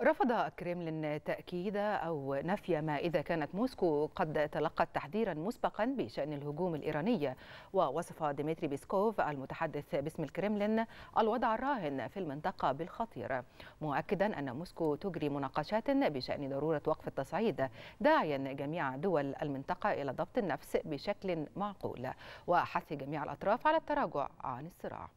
رفض الكرملين تأكيد أو نفي ما إذا كانت موسكو قد تلقت تحذيرا مسبقا بشأن الهجوم الإيراني ووصف ديمتري بيسكوف المتحدث باسم الكرملين الوضع الراهن في المنطقة بالخطير مؤكدا أن موسكو تجري مناقشات بشأن ضرورة وقف التصعيد داعيا جميع دول المنطقة إلى ضبط النفس بشكل معقول وحث جميع الأطراف على التراجع عن الصراع